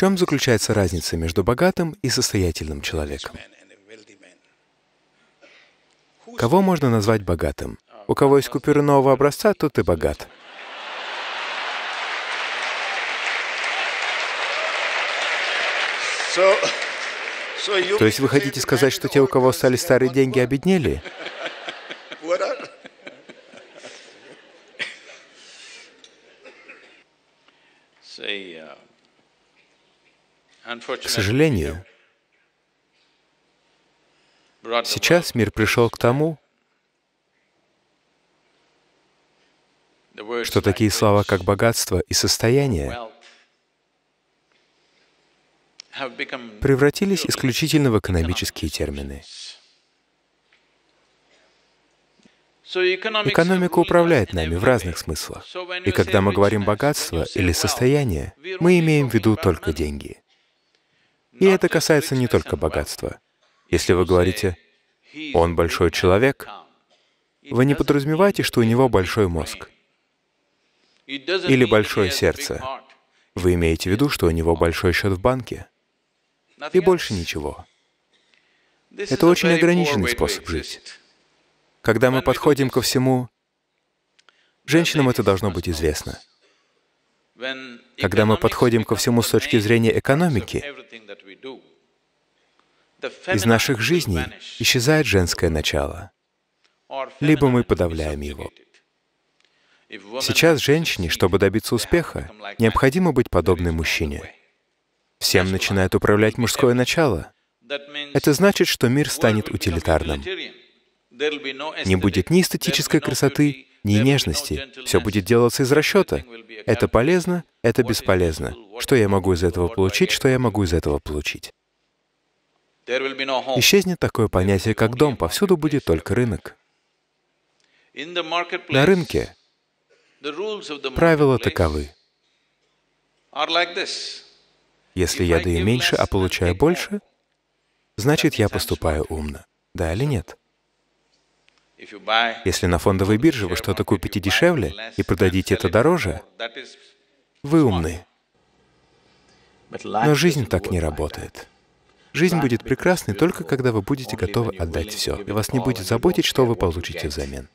чем заключается разница между богатым и состоятельным человеком? Кого можно назвать богатым? У кого есть купюры нового образца, тот и богат. То есть вы хотите сказать, что те, у кого стали старые деньги, обеднели? Say, uh... К сожалению, сейчас мир пришел к тому, что такие слова, как богатство и состояние, превратились исключительно в экономические термины. Экономика управляет нами в разных смыслах. И когда мы говорим «богатство» или «состояние», мы имеем в виду только деньги. И это касается не только богатства. Если вы говорите «он большой человек», вы не подразумеваете, что у него большой мозг или большое сердце. Вы имеете в виду, что у него большой счет в банке и больше ничего. Это очень ограниченный способ жить. Когда мы подходим ко всему, женщинам это должно быть известно. Когда мы подходим ко всему с точки зрения экономики, из наших жизней исчезает женское начало, либо мы подавляем его. Сейчас женщине, чтобы добиться успеха, необходимо быть подобной мужчине. Всем начинает управлять мужское начало. Это значит, что мир станет утилитарным. Не будет ни эстетической красоты, ни нежности. Все будет делаться из расчета. Это полезно, это бесполезно. Что я могу из этого получить, что я могу из этого получить. Исчезнет такое понятие, как дом, повсюду будет только рынок. На рынке правила таковы. Если я даю меньше, а получаю больше, значит, я поступаю умно. Да или нет? Если на фондовой бирже вы что-то купите дешевле и продадите это дороже, вы умны. Но жизнь так не работает. Жизнь будет прекрасной только когда вы будете готовы отдать все, и вас не будет заботить, что вы получите взамен.